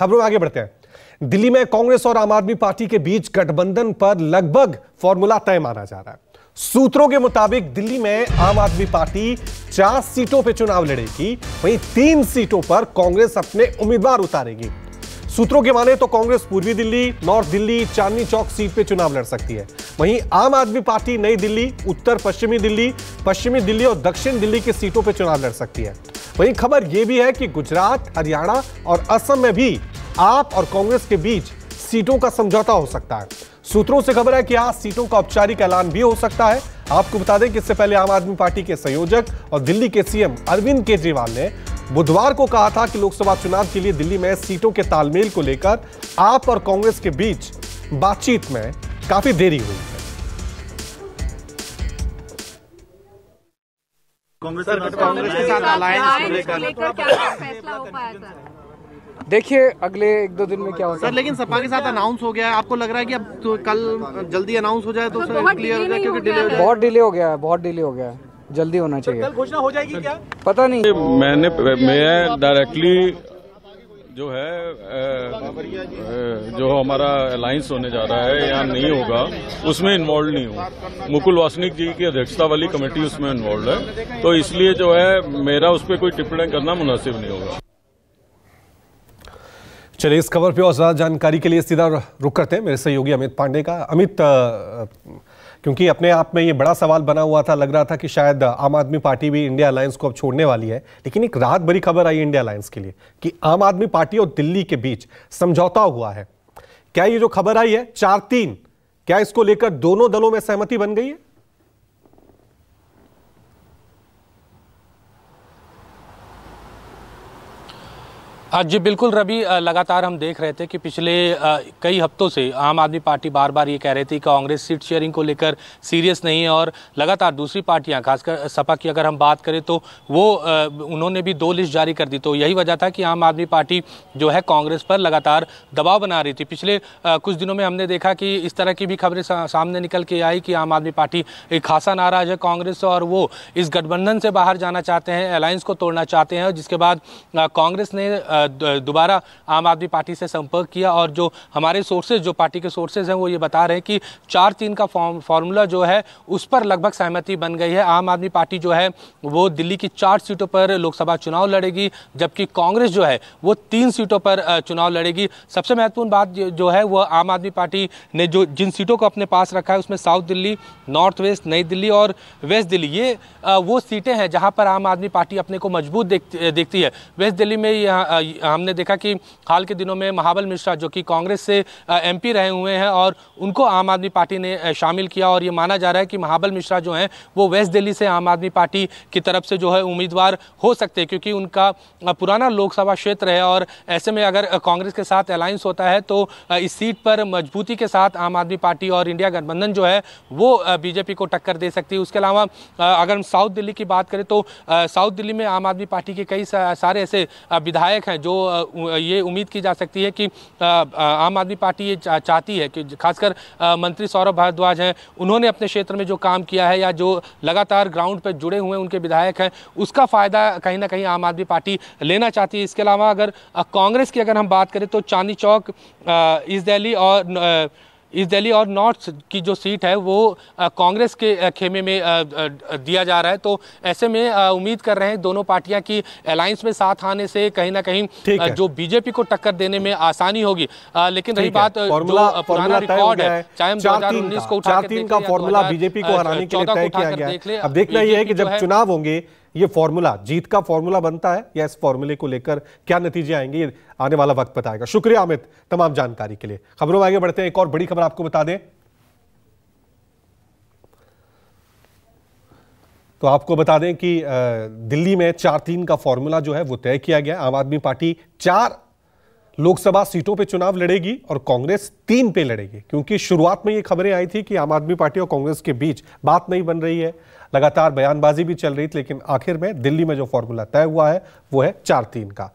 खबरों में आगे बढ़ते हैं दिल्ली में कांग्रेस और आम आदमी पार्टी के बीच गठबंधन पर लगभग फॉर्मूला तय माना जा रहा है सूत्रों के मुताबिक दिल्ली में आम आदमी पार्टी चार सीटों पर चुनाव लड़ेगी वहीं तीन सीटों पर कांग्रेस अपने उम्मीदवार उतारेगी सूत्रों के माने तो कांग्रेस पूर्वी दिल्ली नॉर्थ दिल्ली चांदनी चौक सीट पर चुनाव लड़ सकती है वहीं आम आदमी पार्टी नई दिल्ली उत्तर पश्चिमी दिल्ली पश्चिमी दिल्ली और दक्षिण दिल्ली की सीटों पर चुनाव लड़ सकती है वहीं खबर यह भी है कि गुजरात हरियाणा और असम में भी आप और कांग्रेस के बीच सीटों का समझौता हो सकता है सूत्रों से खबर है कि आज सीटों का औपचारिक ऐलान भी हो सकता है आपको बता दें कि इससे पहले आम आदमी पार्टी के संयोजक और दिल्ली के सीएम अरविंद केजरीवाल ने बुधवार को कहा था कि लोकसभा चुनाव के लिए दिल्ली में सीटों के तालमेल को लेकर आप और कांग्रेस के बीच बातचीत में काफी देरी हुई है कांग्रेस के साथ अलायंस को लेकर क्या फैसला हो पाया सर देखिए अगले एक दो दिन में क्या होगा सर लेकिन सपा के साथ अनाउंस हो गया है आपको लग रहा है कि अब तो कल जल्दी अनाउंस हो जाए तो सर क्लियर हो जाए क्योंकि डिले बहुत डिले हो गया है बहुत डिले हो गया है जल्दी होना चाहिए कल घोषणा हो जाएगी क्या पता नहीं मैंने मैं डायरेक्टली जो है जो हमारा अलायंस होने जा रहा है या नहीं होगा उसमें इन्वॉल्व नहीं हूँ मुकुल वासनिक जी की अध्यक्षता वाली कमेटी उसमें इन्वॉल्व है तो इसलिए जो है मेरा उस पर कोई टिप्पणी करना मुनासिब नहीं होगा चलिए इस खबर पे और ज़्यादा जानकारी के लिए सीधा रुक करते हैं मेरे सहयोगी अमित पांडे का अमित क्योंकि अपने आप में ये बड़ा सवाल बना हुआ था लग रहा था कि शायद आम आदमी पार्टी भी इंडिया अलायंस को अब छोड़ने वाली है लेकिन एक राहत भरी खबर आई इंडिया अलायंस के लिए कि आम आदमी पार्टी और दिल्ली के बीच समझौता हुआ है क्या ये जो खबर आई है चार तीन क्या इसको लेकर दोनों दलों में सहमति बन गई है हाँ जी बिल्कुल रवि लगातार हम देख रहे थे कि पिछले कई हफ्तों से आम आदमी पार्टी बार बार ये कह रही थी कि कांग्रेस सीट शेयरिंग को लेकर सीरियस नहीं है और लगातार दूसरी पार्टियां खासकर सपा की अगर हम बात करें तो वो उन्होंने भी दो लिस्ट जारी कर दी तो यही वजह था कि आम आदमी पार्टी जो है कांग्रेस पर लगातार दबाव बना रही थी पिछले कुछ दिनों में हमने देखा कि इस तरह की भी खबरें सामने निकल के आई कि आम आदमी पार्टी एक खासा नाराज है कांग्रेस और वो इस गठबंधन से बाहर जाना चाहते हैं अलायंस को तोड़ना चाहते हैं जिसके बाद कांग्रेस ने दोबारा आम आदमी पार्टी से संपर्क किया और जो हमारे सोर्सेज जो पार्टी के सोर्सेज हैं वो ये बता रहे हैं कि चार तीन का फॉर्मूला जो है उस पर लगभग सहमति बन गई है आम आदमी पार्टी जो है वो दिल्ली की चार सीटों पर लोकसभा चुनाव लड़ेगी जबकि कांग्रेस जो है वो तीन सीटों पर चुनाव लड़ेगी सबसे महत्वपूर्ण बात जो है वह आम आदमी पार्टी ने जो जिन सीटों को अपने पास रखा है उसमें साउथ दिल्ली नॉर्थ वेस्ट नई दिल्ली और वेस्ट दिल्ली ये वो सीटें हैं जहाँ पर आम आदमी पार्टी अपने को मजबूत देखती है वेस्ट दिल्ली में हमने देखा कि हाल के दिनों में महाबल मिश्रा जो कि कांग्रेस से एमपी रहे हुए हैं और उनको आम आदमी पार्टी ने शामिल किया और ये माना जा रहा है कि महाबल मिश्रा जो हैं वो वेस्ट दिल्ली से आम आदमी पार्टी की तरफ से जो है उम्मीदवार हो सकते हैं क्योंकि उनका पुराना लोकसभा क्षेत्र है और ऐसे में अगर कांग्रेस के साथ अलायंस होता है तो इस सीट पर मजबूती के साथ आम आदमी पार्टी और इंडिया गठबंधन जो है वो बीजेपी को टक्कर दे सकती है उसके अलावा अगर हम साउथ दिल्ली की बात करें तो साउथ दिल्ली में आम आदमी पार्टी के कई सारे ऐसे विधायक हैं जो ये उम्मीद की जा सकती है कि आम आदमी पार्टी ये चाहती है कि खासकर मंत्री सौरभ भारद्वाज हैं उन्होंने अपने क्षेत्र में जो काम किया है या जो लगातार ग्राउंड पर जुड़े हुए उनके विधायक हैं उसका फ़ायदा कहीं ना कहीं आम आदमी पार्टी लेना चाहती है इसके अलावा अगर कांग्रेस की अगर हम बात करें तो चांदी चौक ईस्ट दिल्ली और इस दिल्ली और नॉर्थ की जो सीट है वो कांग्रेस के खेमे में दिया जा रहा है तो ऐसे में उम्मीद कर रहे हैं दोनों पार्टियां की अलायंस में साथ आने से कहीं ना कहीं जो बीजेपी को टक्कर देने में आसानी होगी लेकिन रही बात जो पुराना रिकॉर्ड है चाहे हम को उठा का फॉर्मूला बीजेपी को हराने के लिए तय किया गया अब देखना यह है कि जब चुनाव होंगे ये फॉर्मूला जीत का फॉर्मूला बनता है या इस फॉर्मूले को लेकर क्या नतीजे आएंगे ये आने वाला वक्त बताएगा शुक्रिया अमित तमाम जानकारी के लिए खबरों में आगे बढ़ते हैं एक और बड़ी खबर आपको बता दें तो आपको बता दें कि दिल्ली में चार तीन का फॉर्मूला जो है वो तय किया गया आम आदमी पार्टी चार लोकसभा सीटों पे चुनाव लड़ेगी और कांग्रेस तीन पे लड़ेगी क्योंकि शुरुआत में ये खबरें आई थी कि आम आदमी पार्टी और कांग्रेस के बीच बात नहीं बन रही है लगातार बयानबाजी भी चल रही थी लेकिन आखिर में दिल्ली में जो फॉर्मूला तय हुआ है वो है चार तीन का